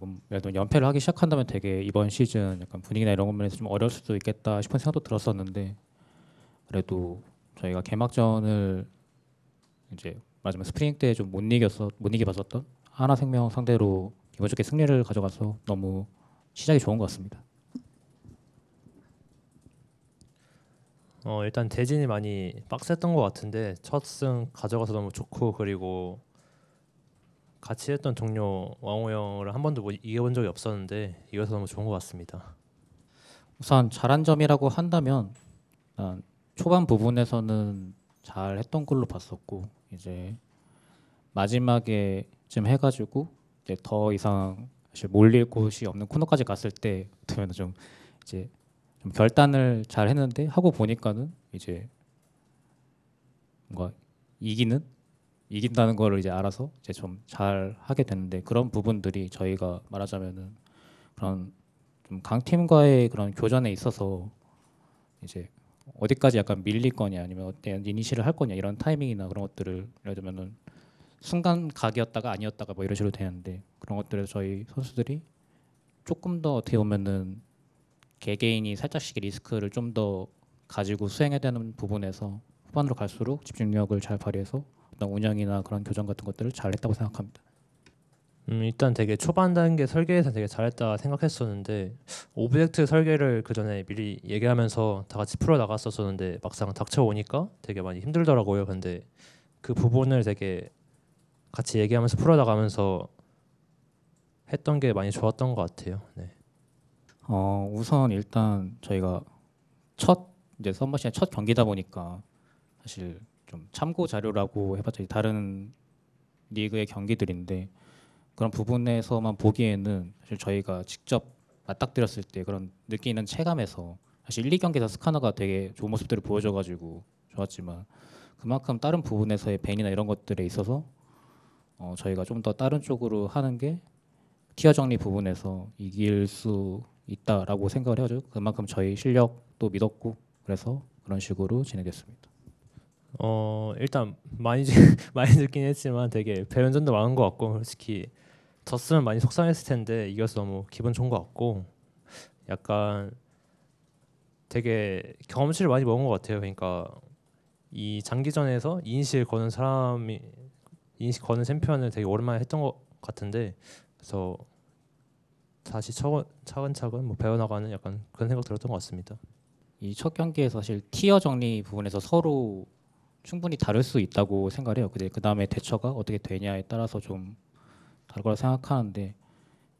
조금 연패를 하기 시작한다면 되게 이번 시즌 약간 분위기나 이런 것면에서 좀 어려울 수도 있겠다 싶은 생각도 들었었는데 그래도 저희가 개막전을 이제 마지막 스프링 때 좀 못 이겼어 못 이겨봤었던 하나 생명 상대로 이번 주에 승리를 가져가서 너무 시작이 좋은 것 같습니다. 어 일단 대진이 많이 빡셌던 것 같은데 첫 승 가져가서 너무 좋고 그리고 같이 했던 동료 왕호 형을 한 번도 뭐 이겨본 적이 없었는데 이겨서 너무 좋은 것 같습니다. 우선 잘한 점이라고 한다면 초반 부분에서는 잘 했던 걸로 봤었고 이제 마지막에 좀 해가지고 이제 더 이상 몰릴 곳이 없는 코너까지 갔을 때 보면 좀 이제 좀 결단을 잘 했는데 하고 보니까는 이제 뭔가 이기는 이긴다는 거를 이제 알아서 이제 좀 잘 하게 되는데 그런 부분들이 저희가 말하자면은 그런 좀 강팀과의 그런 교전에 있어서 이제 어디까지 약간 밀릴 거냐 아니면 어때 이니시를 할 거냐 이런 타이밍이나 그런 것들을 예를 들면은 순간 각이었다가 아니었다가 뭐 이런 식으로 되는데 그런 것들을 저희 선수들이 조금 더 어떻게 보면은 개개인이 살짝씩 리스크를 좀 더 가지고 수행해야 되는 부분에서 후반으로 갈수록 집중력을 잘 발휘해서 어떤 운영이나 그런 교정 같은 것들을 잘했다고 생각합니다. 음, 일단 되게 초반 단계 설계에서 되게 잘했다 생각했었는데 오브젝트 설계를 그 전에 미리 얘기하면서 다 같이 풀어 나갔었었는데 막상 닥쳐 오니까 되게 많이 힘들더라고요. 근데 그 부분을 되게 같이 얘기하면서 풀어 나가면서 했던 게 많이 좋았던 것 같아요. 네. 어, 우선 일단 저희가 첫 이제 선머신의 첫 경기다 보니까 사실 좀 참고 자료라고 해봤자 다른 리그의 경기들인데 그런 부분에서만 보기에는 사실 저희가 직접 맞닥뜨렸을 때 그런 느끼는 체감에서 사실 1, 2경기에서 스카너가 되게 좋은 모습들을 보여줘가지고 좋았지만 그만큼 다른 부분에서의 벤이나 이런 것들에 있어서 어 저희가 좀 더 다른 쪽으로 하는 게 티어 정리 부분에서 이길 수 있다라고 생각을 해가지고 그만큼 저희 실력도 믿었고 그래서 그런 식으로 진행됐습니다. 어 일단 많이 많이 듣긴 했지만 되게 배변전도 많은 것 같고 솔직히 졌으면 많이 속상했을 텐데 이겨서 너무 기분 좋은 것 같고 약간 되게 경험치를 많이 먹은 것 같아요. 그러니까 이 장기전에서 인실 거는 사람이 인실 거는 챔피언을 되게 오랜만에 했던 것 같은데 그래서 다시 차근, 차근차근 뭐 배워나가는 약간 그런 생각 들었던 것 같습니다. 이 첫 경기에 서 사실 티어 정리 부분에서 서로 충분히 다를 수 있다고 생각해요. 근데 그 다음에 대처가 어떻게 되냐에 따라서 좀 다를 거라 생각하는데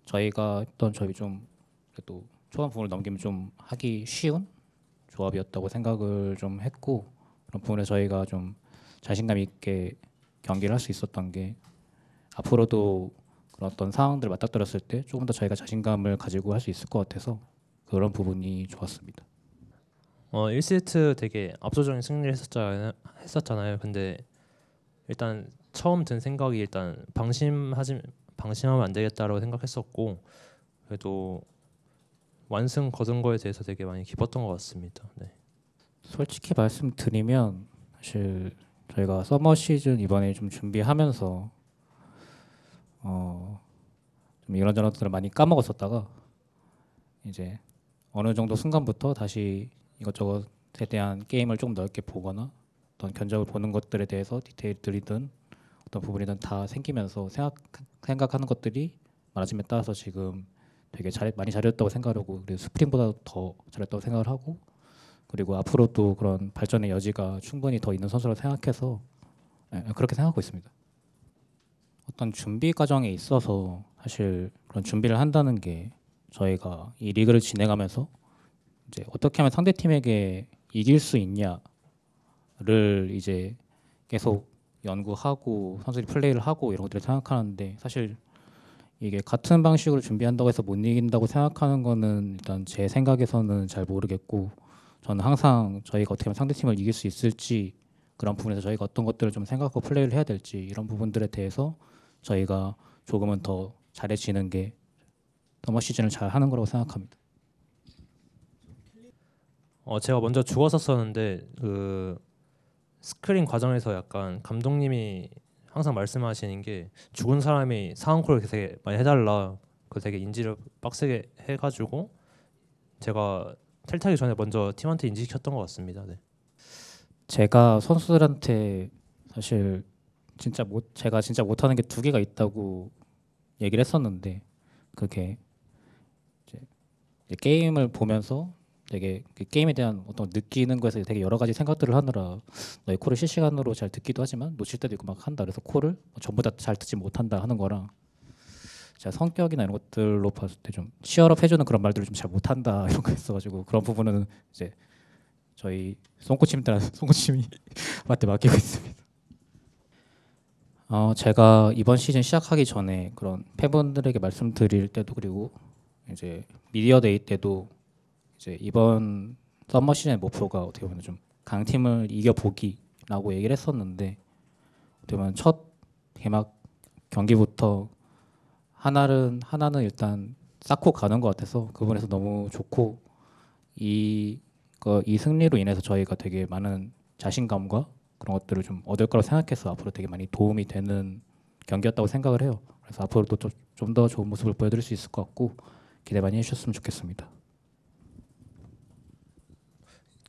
저희가 했던 저희 좀 그래도 초반 부분을 넘기면 좀 하기 쉬운 조합이었다고 생각을 좀 했고 그런 부분에 저희가 좀 자신감 있게 경기를 할 수 있었던 게 앞으로도 그런 어떤 상황들을 맞닥뜨렸을 때 조금 더 저희가 자신감을 가지고 할 수 있을 것 같아서 그런 부분이 좋았습니다. 어 1세트 되게 압도적인 승리를 했었잖아요. 했었잖아요. 근데 일단 처음 든 생각이 일단 방심하지 방심하면 안 되겠다라고 생각했었고 그래도 완승 거둔 거에 대해서 되게 많이 기뻤던 것 같습니다. 네. 솔직히 말씀드리면 사실 저희가 서머 시즌 이번에 좀 준비하면서 어좀 이런저런 것들을 많이 까먹었었다가 이제 어느 정도 순간부터 다시 이것저것에 대한 게임을 좀 넓게 보거나 어떤 견적을 보는 것들에 대해서 디테일들이든 어떤 부분이든 다 생기면서 생각 생각하는 것들이 많아짐에 따라서 지금 되게 잘 많이 잘했다고 생각하고 그리고 스프링보다 더 잘했다고 생각을 하고 그리고 앞으로도 그런 발전의 여지가 충분히 더 있는 선수라 고 생각해서 예, 예, 그렇게 생각하고 있습니다. 어떤 준비 과정에 있어서 사실 그런 준비를 한다는 게 저희가 이 리그를 진행하면서 이제 어떻게 하면 상대 팀에게 이길 수 있냐를 이제 계속 연구하고 선수들이 플레이를 하고 이런 것들을 생각하는데 사실 이게 같은 방식으로 준비한다고 해서 못 이긴다고 생각하는 거는 일단 제 생각에서는 잘 모르겠고 저는 항상 저희가 어떻게 하면 상대팀을 이길 수 있을지 그런 부분에서 저희가 어떤 것들을 좀 생각하고 플레이를 해야 될지 이런 부분들에 대해서 저희가 조금은 더 잘해지는 게 더머 시즌을 잘 하는 거라고 생각합니다. 어 제가 먼저 죽었었었는데 그 스크린 과정에서 약간 감독님이 항상 말씀하시는 게 죽은 사람이 상황콜을 되게 많이 해달라 그 되게 인지를 빡세게 해가지고 제가 탈타기 전에 먼저 팀한테 인지시켰던 것 같습니다. 네. 제가 선수들한테 사실 진짜 못 제가 진짜 못하는 게 두 개가 있다고 얘기를 했었는데 그게 이제 게임을 보면서 되게 그 게임에 대한 어떤 느끼는 거에서 되게 여러 가지 생각들을 하느라 너의 코를 실시간으로 잘 듣기도 하지만 놓칠 때도 있고 막 한다. 그래서 코를 뭐 전부 다 잘 듣지 못한다 하는 거랑 자 성격이나 이런 것들로 봤을 때 좀 치열업 해주는 그런 말들을 좀 잘 못한다 이런 거 있어가지고 그런 부분은 이제 저희 송코치님들 송코치님이 한테 맡기고 있습니다. 어 제가 이번 시즌 시작하기 전에 그런 팬분들에게 말씀드릴 때도 그리고 이제 미디어 데이 때도 이제 이번 썸머 시즌의 목표가 어떻게 보면 좀 강팀을 이겨보기라고 얘기를 했었는데 어떻게 보면 첫 개막 경기부터 하나는 하나는 일단 쌓고 가는 것 같아서 그 부분에서 너무 좋고 이, 그, 이 승리로 인해서 저희가 되게 많은 자신감과 그런 것들을 좀 얻을 거라고 생각해서 앞으로 되게 많이 도움이 되는 경기였다고 생각을 해요. 그래서 앞으로도 좀 더 좋은 모습을 보여드릴 수 있을 것 같고 기대 많이 해주셨으면 좋겠습니다.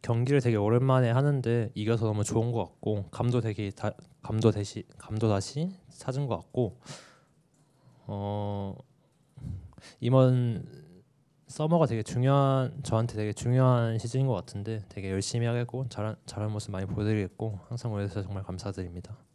경기를 되게 오랜만에 하는데 이겨서 너무 좋은 것 같고 감도 되게 다, 감도 다시 감도 다시 찾은 것 같고 어 이번 서머가 되게 중요한 저한테 되게 중요한 시즌인 것 같은데 되게 열심히 하겠고 잘한 잘한 모습 많이 보여드리겠고 항상 오해주서 정말 감사드립니다.